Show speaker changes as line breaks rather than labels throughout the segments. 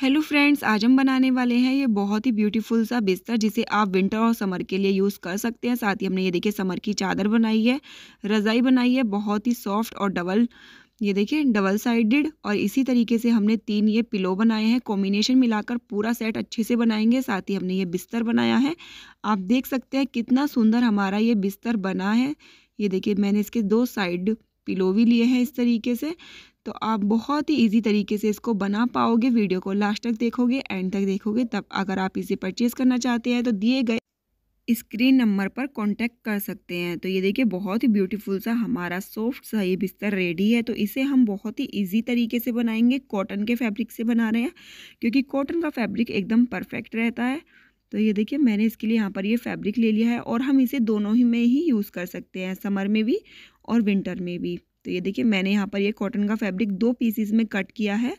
hello friends आज हम बनाने वाले हैं ये बहुत ही ब्यूटीफुल सा बिस्तर जिसे आप विंटर और समर के लिए यूज़ कर सकते हैं साथ ही हमने ये देखिए समर की चादर बनाई है रज़ाई बनाई है बहुत ही सॉफ्ट और डबल ये देखिए डबल साइडेड और इसी तरीके से हमने तीन ये पिलो बनाए हैं कॉम्बिनेशन मिलाकर पूरा सेट अच्छे से बनाएंगे साथ ही हमने ये बिस्तर बनाया है आप देख सकते हैं कितना सुंदर हमारा ये बिस्तर बना है ये देखिए मैंने इसके दो साइड पिलो भी लिए हैं इस तरीके से तो आप बहुत ही इजी तरीके से इसको बना पाओगे वीडियो को लास्ट तक देखोगे एंड तक देखोगे तब अगर आप इसे परचेज़ करना चाहते हैं तो दिए गए स्क्रीन नंबर पर कांटेक्ट कर सकते हैं तो ये देखिए बहुत ही ब्यूटीफुल सा हमारा सॉफ्ट सा ये बिस्तर रेडी है तो इसे हम बहुत ही इजी तरीके से बनाएंगे कॉटन के फैब्रिक से बना रहे हैं क्योंकि कॉटन का फैब्रिक एकदम परफेक्ट रहता है तो ये देखिए मैंने इसके लिए यहाँ पर ये फैब्रिक ले लिया है और हम इसे दोनों ही में ही यूज़ कर सकते हैं समर में भी और विंटर में भी तो ये देखिए मैंने यहाँ पर ये कॉटन का फैब्रिक दो पीसीस में कट किया है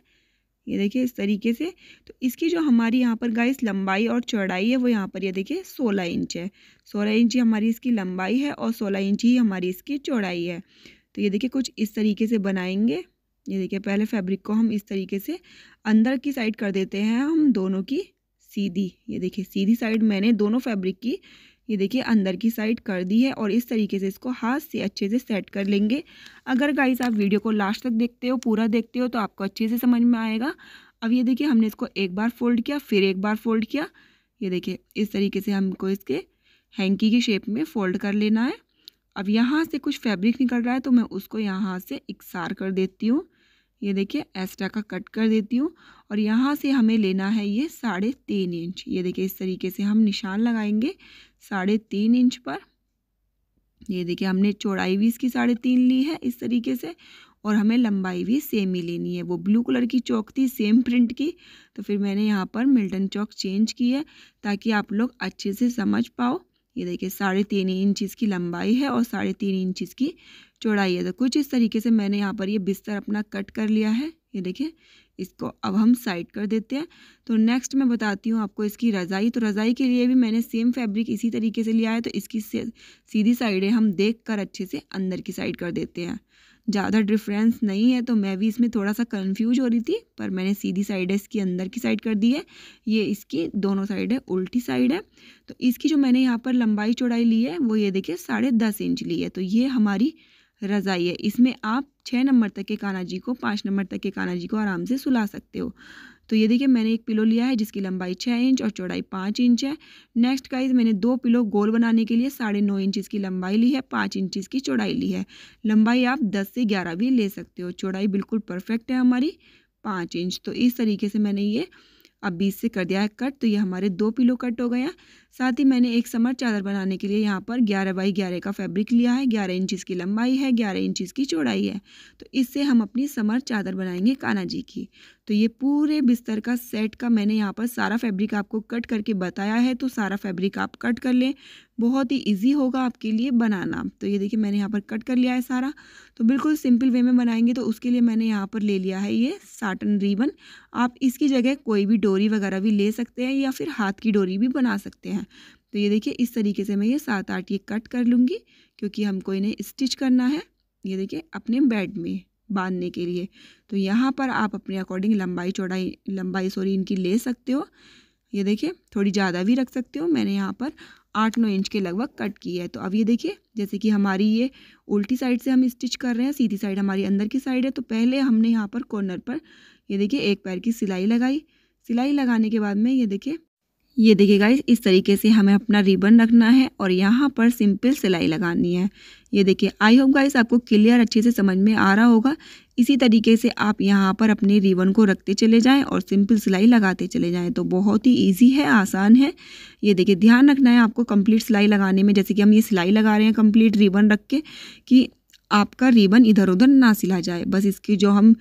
ये देखिए इस तरीके से तो इसकी जो हमारी यहाँ पर गाइस लंबाई और चौड़ाई है वो यहाँ पर ये देखिए सोलह इंच है सोलह इंच ही हमारी इसकी लंबाई है और सोलह इंच ही हमारी इसकी चौड़ाई है तो ये देखिए कुछ इस तरीके से बनाएंगे ये देखिए पहले फैब्रिक को हम इस तरीके से अंदर की साइड कर देते हैं हम दोनों की सीधी ये देखिए सीधी साइड मैंने दोनों फैब्रिक की ये देखिए अंदर की साइड कर दी है और इस तरीके से इसको हाथ से अच्छे से सेट कर लेंगे अगर गाइस आप वीडियो को लास्ट तक देखते हो पूरा देखते हो तो आपको अच्छे से समझ में आएगा अब ये देखिए हमने इसको एक बार फोल्ड किया फिर एक बार फोल्ड किया ये देखिए इस तरीके से हमको इसके हैंकी की शेप में फोल्ड कर लेना है अब यहाँ से कुछ फैब्रिक निकल रहा है तो मैं उसको यहाँ से इकसार कर देती हूँ ये देखिए एस्ट्रा का कट कर देती हूँ और यहाँ से हमें लेना है ये साढ़े तीन इंच ये देखिए इस तरीके से हम निशान लगाएंगे साढ़े तीन इंच पर ये देखिए हमने चौड़ाई भी इसकी साढ़े तीन ली है इस तरीके से और हमें लंबाई भी सेम ही लेनी है वो ब्लू कलर की चौक थी सेम प्रिंट की तो फिर मैंने यहाँ पर मिल्टन चौक चेंज की है ताकि आप लोग अच्छे से समझ पाओ ये देखिए साढ़े तीन इंच इसकी लंबाई है और साढ़े तीन इंच इसकी चौड़ाई है तो कुछ इस तरीके से मैंने यहाँ पर ये बिस्तर अपना कट कर लिया है ये देखिए इसको अब हम साइड कर देते हैं तो नेक्स्ट मैं बताती हूँ आपको इसकी रज़ाई तो रज़ाई के लिए भी मैंने सेम फैब्रिक इसी तरीके से लिया है तो इसकी सीधी साइडें हम देख कर अच्छे से अंदर की साइड कर देते हैं ज़्यादा डिफरेंस नहीं है तो मैं भी इसमें थोड़ा सा कन्फ्यूज हो रही थी पर मैंने सीधी साइड है इसकी अंदर की साइड कर दी है ये इसकी दोनों साइड है उल्टी साइड है तो इसकी जो मैंने यहाँ पर लंबाई चौड़ाई ली है वो ये देखिए साढ़े दस इंच ली है तो ये हमारी रज़ाई है इसमें आप छः नंबर तक के काना जी को पाँच नंबर तक के काना जी को आराम से सुला सकते हो तो ये देखिए मैंने एक पिलो लिया है जिसकी लंबाई छः इंच और चौड़ाई पाँच इंच है नेक्स्ट का मैंने दो पिलो गोल बनाने के लिए साढ़े नौ इंच की लंबाई ली है पाँच इंच की चौड़ाई ली है लंबाई आप दस से ग्यारह भी ले सकते हो चौड़ाई बिल्कुल परफेक्ट है हमारी पाँच इंच तो इस तरीके से मैंने ये अब बीस से कर दिया है कट तो ये हमारे दो पिलो कट हो गए हैं साथ ही मैंने एक समर चादर बनाने के लिए यहाँ पर ग्यारह बाई ग्यारह का फैब्रिक लिया है ग्यारह इंचिस की लंबाई है ग्यारह इंचिस की चौड़ाई है तो इससे हम अपनी समर चादर बनाएंगे काना जी की तो ये पूरे बिस्तर का सेट का मैंने यहाँ पर सारा फैब्रिक आपको कट करके बताया है तो सारा फैब्रिक आप कट कर लें बहुत ही इजी होगा आपके लिए बनाना तो ये देखिए मैंने यहाँ पर कट कर लिया है सारा तो बिल्कुल सिंपल वे में बनाएंगे तो उसके लिए मैंने यहाँ पर ले लिया है ये साटन रिबन आप इसकी जगह कोई भी डोरी वगैरह भी ले सकते हैं या फिर हाथ की डोरी भी बना सकते हैं तो ये देखिए इस तरीके से मैं ये सात आठ ये कट कर लूँगी क्योंकि हमको इन्हें स्टिच करना है ये देखिए अपने बेड में बांधने के लिए तो यहाँ पर आप अपने अकॉर्डिंग लंबाई चौड़ाई लंबाई सॉरी इनकी ले सकते हो ये देखिए थोड़ी ज़्यादा भी रख सकते हो मैंने यहाँ पर आठ नौ इंच के लगभग कट की है तो अब ये देखिए जैसे कि हमारी ये उल्टी साइड से हम स्टिच कर रहे हैं सीधी साइड हमारी अंदर की साइड है तो पहले हमने यहाँ पर कॉर्नर पर ये देखिए एक पैर की सिलाई लगाई सिलाई लगाने के बाद में ये देखिए ये देखिए गाइस इस तरीके से हमें अपना रिबन रखना है और यहाँ पर सिंपल सिलाई लगानी है ये देखिए आई होप गाइस आपको क्लियर अच्छे से समझ में आ रहा होगा इसी तरीके से आप यहाँ पर अपने रिबन को रखते चले जाएं और सिंपल सिलाई लगाते चले जाएं तो बहुत ही इजी है आसान है ये देखिए ध्यान रखना है आपको कम्प्लीट सिलाई लगाने में जैसे कि हम ये सिलाई लगा रहे हैं कम्प्लीट रिबन रख के कि आपका रिबन इधर उधर ना सिला जाए बस इसकी जो हम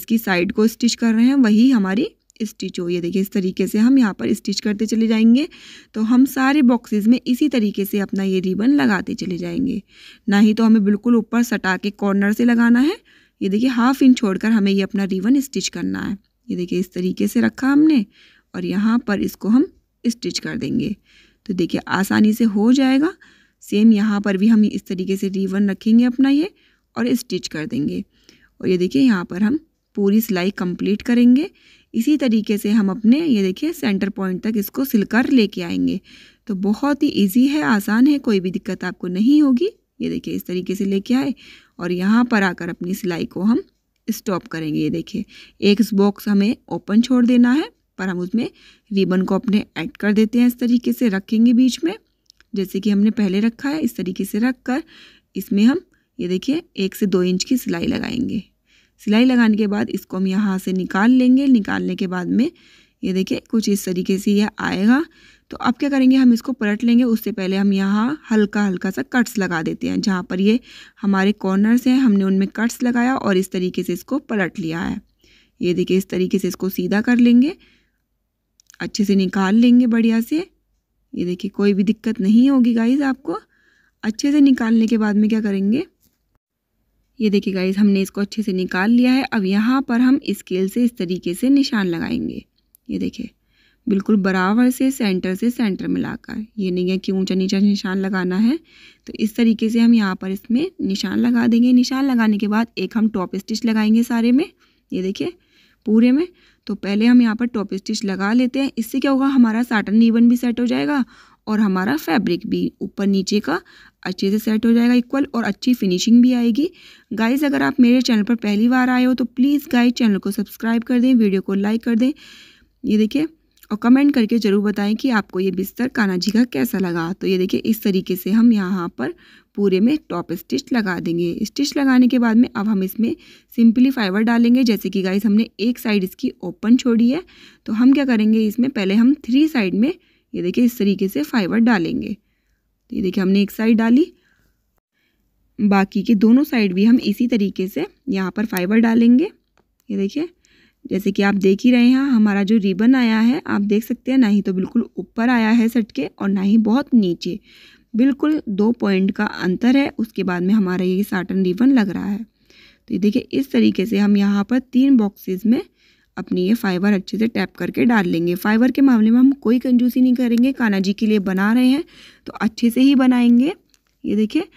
इसकी साइड को स्टिच कर रहे हैं वही हमारी स्टिच हो ये देखिए इस तरीके से हम यहाँ पर स्टिच करते चले जाएंगे तो हम सारे बॉक्सेस में इसी तरीके से अपना ये रिबन लगाते चले जाएंगे ना ही तो हमें बिल्कुल ऊपर सटा के कॉर्नर से लगाना है ये देखिए हाफ इंच छोड़कर हमें ये अपना रिबन स्टिच करना है ये देखिए इस तरीके से रखा हमने और यहाँ पर इसको हम स्टिच कर देंगे तो देखिए आसानी से हो जाएगा सेम यहाँ पर भी हम इस तरीके से रिबन रखेंगे अपना ये और स्टिच कर देंगे और ये देखिए यहाँ पर हम पूरी सिलाई कंप्लीट करेंगे इसी तरीके से हम अपने ये देखिए सेंटर पॉइंट तक इसको सिलकर लेके आएंगे तो बहुत ही इजी है आसान है कोई भी दिक्कत आपको नहीं होगी ये देखिए इस तरीके से लेके आए और यहाँ पर आकर अपनी सिलाई को हम स्टॉप करेंगे ये देखिए एक बॉक्स हमें ओपन छोड़ देना है पर हम उसमें रिबन को अपने ऐड कर देते हैं इस तरीके से रखेंगे बीच में जैसे कि हमने पहले रखा है इस तरीके से रख कर इसमें हम ये देखिए एक से दो इंच की सिलाई लगाएंगे सिलाई लगाने के बाद इसको हम यहाँ से निकाल लेंगे निकालने के बाद में ये देखिए कुछ इस तरीके से यह आएगा तो अब क्या करेंगे हम इसको पलट लेंगे उससे पहले हम यहाँ हल्का हल्का सा कट्स लगा देते हैं जहाँ पर ये हमारे कॉर्नर्स हैं हमने उनमें कट्स लगाया और इस तरीके से इसको पलट लिया है ये देखिए इस तरीके से इसको सीधा कर लेंगे अच्छे से निकाल लेंगे बढ़िया से ये देखिए कोई भी दिक्कत नहीं होगी गाइज आपको अच्छे से निकालने के बाद में क्या करेंगे ये देखिए गाइज हमने इसको अच्छे से निकाल लिया है अब यहाँ पर हम स्केल से इस तरीके से निशान लगाएंगे ये देखिए बिल्कुल बराबर से सेंटर से सेंटर मिलाकर ये नहीं है कि ऊंचा नीचा निशान लगाना है तो इस तरीके से हम यहाँ पर इसमें निशान लगा देंगे निशान लगाने के बाद एक हम टॉप स्टिच लगाएंगे सारे में ये देखिए पूरे में तो पहले हम यहाँ पर टॉप स्टिच लगा लेते हैं इससे क्या होगा हमारा साटन रीबन भी सेट हो जाएगा और हमारा फैब्रिक भी ऊपर नीचे का अच्छे से सेट हो जाएगा इक्वल और अच्छी फिनिशिंग भी आएगी गाइज़ अगर आप मेरे चैनल पर पहली बार आए हो तो प्लीज़ गाइज चैनल को सब्सक्राइब कर दें वीडियो को लाइक कर दें ये देखिए और कमेंट करके ज़रूर बताएं कि आपको ये बिस्तर काना जी का कैसा लगा तो ये देखिए इस तरीके से हम यहाँ पर पूरे में टॉप स्टिच लगा देंगे स्टिच लगाने के बाद में अब हम इसमें सिंपली फाइबर डालेंगे जैसे कि गाइस हमने एक साइड इसकी ओपन छोड़ी है तो हम क्या करेंगे इसमें पहले हम थ्री साइड में ये देखिए इस तरीके से फाइबर डालेंगे तो ये देखिए हमने एक साइड डाली बाकी के दोनों साइड भी हम इसी तरीके से यहाँ पर फाइबर डालेंगे ये देखिए जैसे कि आप देख ही रहे हैं हमारा जो रिबन आया है आप देख सकते हैं ना ही तो बिल्कुल ऊपर आया है सट के और ना ही बहुत नीचे बिल्कुल दो पॉइंट का अंतर है उसके बाद में हमारा ये साटन रिबन लग रहा है तो ये देखिए इस तरीके से हम यहाँ पर तीन बॉक्सेस में अपनी ये फाइबर अच्छे से टैप करके डाल लेंगे फाइबर के मामले में हम कोई कंजूसी नहीं करेंगे काना जी के लिए बना रहे हैं तो अच्छे से ही बनाएंगे ये देखिए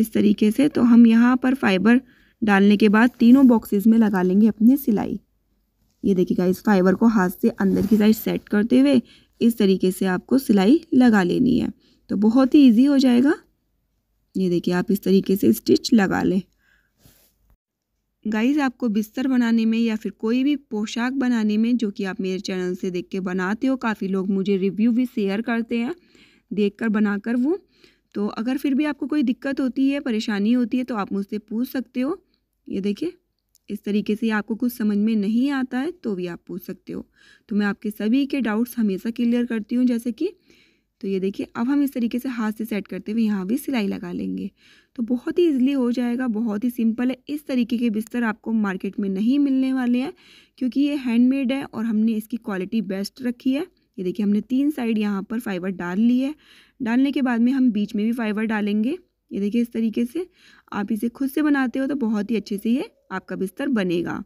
इस तरीके से तो हम यहाँ पर फाइबर डालने के बाद तीनों बॉक्सेस में लगा लेंगे अपनी सिलाई ये देखिएगा इस फाइबर को हाथ से अंदर की साइड सेट करते हुए इस तरीके से आपको सिलाई लगा लेनी है तो बहुत ही ईजी हो जाएगा ये देखिए आप इस तरीके से स्टिच लगा लें गाइज आपको बिस्तर बनाने में या फिर कोई भी पोशाक बनाने में जो कि आप मेरे चैनल से देख के बनाते हो काफ़ी लोग मुझे रिव्यू भी शेयर करते हैं देख कर बनाकर वो तो अगर फिर भी आपको कोई दिक्कत होती है परेशानी होती है तो आप मुझसे पूछ सकते हो ये देखिए इस तरीके से आपको कुछ समझ में नहीं आता है तो भी आप पूछ सकते हो तो मैं आपके सभी के डाउट्स हमेशा क्लियर करती हूँ जैसे कि तो ये देखिए अब हम इस तरीके से हाथ से सेट करते हुए यहाँ भी सिलाई लगा लेंगे तो बहुत ही ईजिली हो जाएगा बहुत ही सिंपल है इस तरीके के बिस्तर आपको मार्केट में नहीं मिलने वाले हैं क्योंकि ये हैंडमेड है और हमने इसकी क्वालिटी बेस्ट रखी है ये देखिए हमने तीन साइड यहाँ पर फाइबर डाल ली है डालने के बाद में हम बीच में भी फाइबर डालेंगे ये देखिए इस तरीके से आप इसे खुद से बनाते हो तो बहुत ही अच्छे से ये आपका बिस्तर बनेगा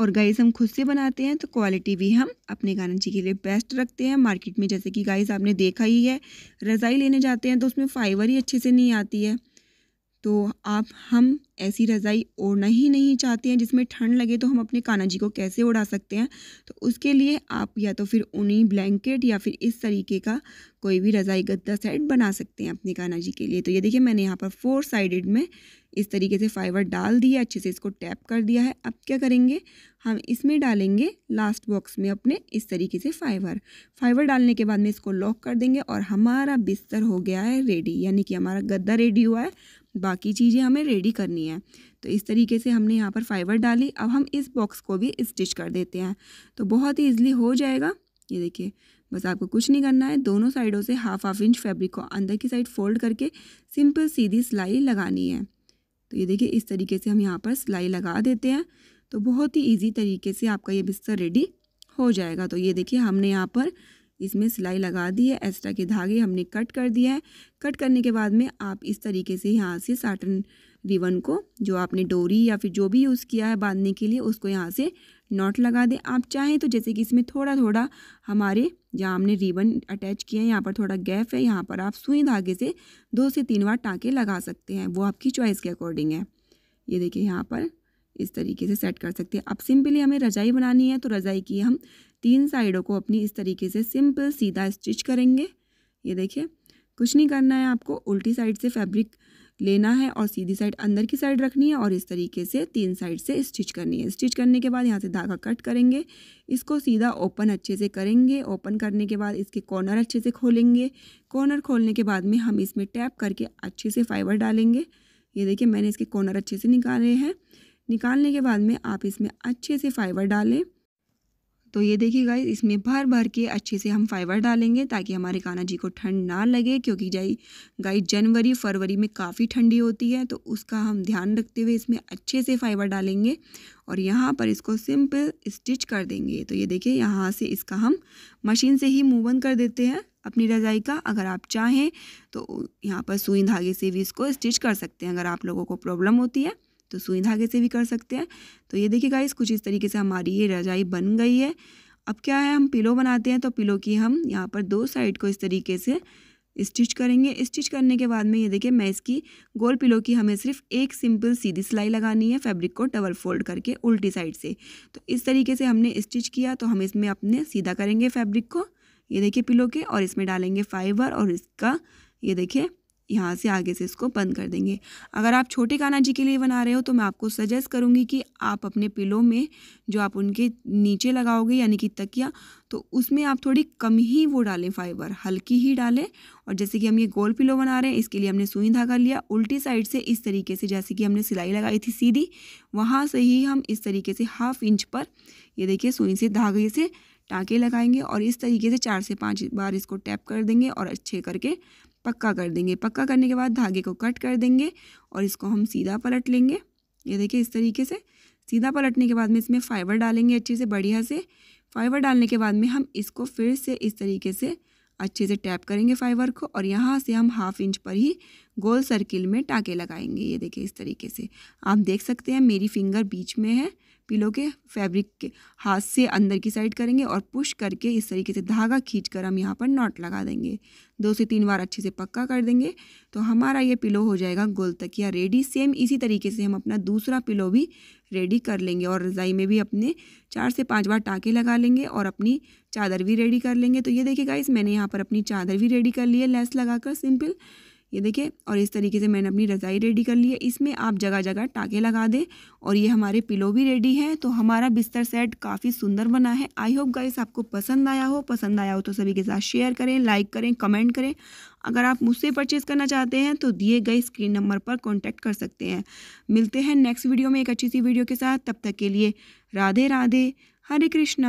और गाइस हम खुद से बनाते हैं तो क्वालिटी भी हम अपने गारंटी जी के लिए बेस्ट रखते हैं मार्केट में जैसे कि गाइस आपने देखा ही है रज़ाई लेने जाते हैं तो उसमें फाइबर ही अच्छे से नहीं आती है तो आप हम ऐसी रज़ाई ओढ़ना ही नहीं चाहते हैं जिसमें ठंड लगे तो हम अपने काना जी को कैसे उड़ा सकते हैं तो उसके लिए आप या तो फिर ऊनी ब्लैंकेट या फिर इस तरीके का कोई भी रज़ाई गद्दा सेट बना सकते हैं अपने काना जी के लिए तो ये देखिए मैंने यहाँ पर फोर साइडेड में इस तरीके से फाइबर डाल दिया अच्छे से इसको टैप कर दिया है अब क्या करेंगे हम इसमें डालेंगे लास्ट बॉक्स में अपने इस तरीके से फाइबर फाइबर डालने के बाद में इसको लॉक कर देंगे और हमारा बिस्तर हो गया है रेडी यानी कि हमारा गद्दा रेडी हुआ है बाकी चीज़ें हमें रेडी करनी है तो इस तरीके से हमने यहाँ पर फाइबर डाली अब हम इस बॉक्स को भी स्टिच कर देते हैं तो बहुत ही ईजिली हो जाएगा ये देखिए बस आपको कुछ नहीं करना है दोनों साइडों से हाफ हाफ इंच फैब्रिक को अंदर की साइड फोल्ड करके सिंपल सीधी सिलाई लगानी है तो ये देखिए इस तरीके से हम यहाँ पर सिलाई लगा देते हैं तो बहुत ही ईजी तरीके से आपका ये बिस्तर रेडी हो जाएगा तो ये देखिए हमने यहाँ पर इसमें सिलाई लगा दी है एक्स्ट्रा के धागे हमने कट कर दिया है कट करने के बाद में आप इस तरीके से यहाँ से साटन रिवन को जो आपने डोरी या फिर जो भी यूज़ किया है बांधने के लिए उसको यहाँ से नॉट लगा दें आप चाहें तो जैसे कि इसमें थोड़ा थोड़ा हमारे जहाँ हमने रिबन अटैच किया है यहाँ पर थोड़ा गैप है यहाँ पर आप सुई धागे से दो से तीन बार टाँके लगा सकते हैं वो आपकी चॉइस के अकॉर्डिंग है ये देखिए यहाँ पर इस तरीके से सेट कर सकते हैं अब सिंपली हमें रजाई बनानी है तो रजाई की हम तीन साइडों को अपनी इस तरीके से सिंपल सीधा स्टिच करेंगे ये देखिए कुछ नहीं करना है आपको उल्टी साइड से फैब्रिक लेना है और सीधी साइड अंदर की साइड रखनी है और इस तरीके से तीन साइड से स्टिच करनी है स्टिच करने के बाद यहाँ से धागा कट करेंगे इसको सीधा ओपन अच्छे से करेंगे ओपन करने के बाद इसके कॉर्नर अच्छे से खोलेंगे कॉर्नर खोलने के बाद में हम इसमें टैप करके अच्छे से फाइबर डालेंगे ये देखिए मैंने इसके कॉर्नर अच्छे से निकाले हैं निकालने के बाद में आप इसमें अच्छे से फाइबर डालें तो ये देखिए गाइस इसमें भर भर के अच्छे से हम फाइबर डालेंगे ताकि हमारे कान्हा जी को ठंड ना लगे क्योंकि जाई गाइस जनवरी फरवरी में काफ़ी ठंडी होती है तो उसका हम ध्यान रखते हुए इसमें अच्छे से फाइबर डालेंगे और यहाँ पर इसको सिंपल स्टिच कर देंगे तो ये देखिए यहाँ से इसका हम मशीन से ही मूवन कर देते हैं अपनी रज़ाई का अगर आप चाहें तो यहाँ पर सुई धागे से भी इसको स्टिच कर सकते हैं अगर आप लोगों को प्रॉब्लम होती है तो सुई धागे से भी कर सकते हैं तो ये देखिए गाइस कुछ इस तरीके से हमारी ये रजाई बन गई है अब क्या है हम पिलो बनाते हैं तो पिलो की हम यहाँ पर दो साइड को इस तरीके से स्टिच करेंगे स्टिच करने के बाद में ये देखिए मैं इसकी गोल पिलो की हमें सिर्फ एक सिंपल सीधी सिलाई लगानी है फैब्रिक को डबल फोल्ड करके उल्टी साइड से तो इस तरीके से हमने स्टिच किया तो हम इसमें अपने सीधा करेंगे फैब्रिक को ये देखिए पिलो के और इसमें डालेंगे फाइबर और इसका ये देखिए यहाँ से आगे से इसको बंद कर देंगे अगर आप छोटे कान्हा जी के लिए बना रहे हो तो मैं आपको सजेस्ट करूँगी कि आप अपने पिलो में जो आप उनके नीचे लगाओगे यानी कि तकिया तो उसमें आप थोड़ी कम ही वो डालें फाइबर हल्की ही डालें और जैसे कि हम ये गोल पिलो बना रहे हैं इसके लिए हमने सुई धागा लिया उल्टी साइड से इस तरीके से जैसे कि हमने सिलाई लगाई थी सीधी वहाँ से ही हम इस तरीके से हाफ इंच पर ये देखिए सुई से धागे से टाँके लगाएंगे और इस तरीके से चार से पाँच बार इसको टैप कर देंगे और अच्छे करके पक्का कर देंगे पक्का करने के बाद धागे को कट कर देंगे और इसको हम सीधा पलट लेंगे ये देखिए इस तरीके से सीधा पलटने के बाद में इसमें फाइबर डालेंगे अच्छे से बढ़िया से फाइबर डालने के बाद में हम इसको फिर से इस तरीके से अच्छे से टैप करेंगे फाइबर को और यहाँ से हम हाफ इंच पर ही गोल सर्किल में टाँके लगाएंगे ये देखिए इस तरीके से आप देख सकते हैं मेरी फिंगर बीच में है पिलो के फैब्रिक के हाथ से अंदर की साइड करेंगे और पुश करके इस तरीके से धागा खींच कर हम यहाँ पर नॉट लगा देंगे दो से तीन बार अच्छे से पक्का कर देंगे तो हमारा ये पिलो हो जाएगा गोल तकिया रेडी सेम इसी तरीके से हम अपना दूसरा पिलो भी रेडी कर लेंगे और रज़ाई में भी अपने चार से पाँच बार टाँके लगा लेंगे और अपनी चादर भी रेडी कर लेंगे तो ये देखिएगा इस मैंने यहाँ पर अपनी चादर भी रेडी कर ली है लेस लगा सिंपल ये देखिए और इस तरीके से मैंने अपनी रज़ाई रेडी कर ली है इसमें आप जगह जगह टाके लगा दें और ये हमारे पिलो भी रेडी है तो हमारा बिस्तर सेट काफ़ी सुंदर बना है आई होप गाइस आपको पसंद आया हो पसंद आया हो तो सभी के साथ शेयर करें लाइक करें कमेंट करें अगर आप मुझसे परचेज़ करना चाहते हैं तो दिए गए स्क्रीन नंबर पर कॉन्टैक्ट कर सकते हैं मिलते हैं नेक्स्ट वीडियो में एक अच्छी सी वीडियो के साथ तब तक के लिए राधे राधे हरे कृष्णा